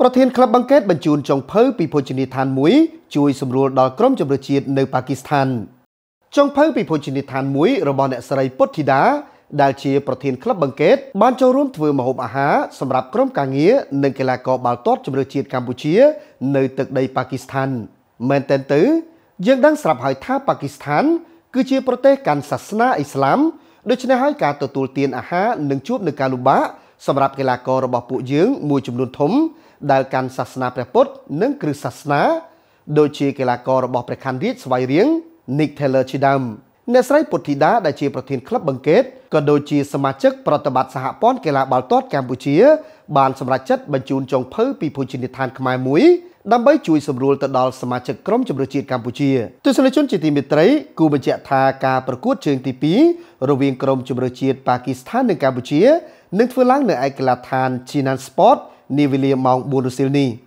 ប្រធានក្លឹបបង្កេតបញ្ជូនចុងភៅពីភោជនីយដ្ឋានមួយជួយសម្រួលដល់ក្រុមជម្រើសជាតិនៅប៉ាគីស្ថានចុងភៅពីភោជនីយដ្ឋានមួយរបស់អ្នកស្រីពុទ្ធធីតាដែលជាប្រធានក្លឹបបង្កេត បានចូលរួមធ្វើម្ហូបអាហារសម្រាប់ក្រុមការងារនិងកីឡាករបាល់ទាត់ជម្រើសជាតិកម្ពុជា នៅទឹកដីប៉ាគីស្ថាន មែនទែនទៅយើងដឹងស្រាប់ហើយថាប៉ាគីស្ថានគឺជាប្រទេសកាន់សាសនាអ៊ីស្លាមដូច្នេះហើយការទទួលទានអាហារនិងជួបនឹងការលំបាកសម្រាប់កីឡាកររបស់ពួកយើងមួយចំនួនធំដែលកាន់សាសនាព្រះពុទ្ធនិងគ្រឹះសាសនាដូចជាកីឡាកររបស់ព្រះខណ្ឌរាជស្វ័យរៀង Nick Taylor ជាដើមអ្នកស្រីពុទ្ធីតាដែលជាប្រធានក្លឹបបង្កេតក៏ដូចជាសមាជិកប្រតិបត្តិសហព័ន្ធកីឡាបាល់ទាត់កម្ពុជា បានសម្រេចចិត្តបញ្ជូនចុងភៅពីភោជនីយដ្ឋានខ្មែរមួយដើម្បីជួយសម្រួលទៅដល់សមាជិកក្រុមជម្រើសជាតិកម្ពុជាទស្សនិកជនជាទីមេត្រីគូបញ្ជាក់ថាការប្រកួតជើងទី2រវាងក្រុមជម្រើសជាតិប៉ាគីស្ថាននិងកម្ពុជានឹងធ្វើឡើងនៅឯកីឡដ្ឋាន Chinan Sport នាវេលាម៉ោង4រសៀលនេះ។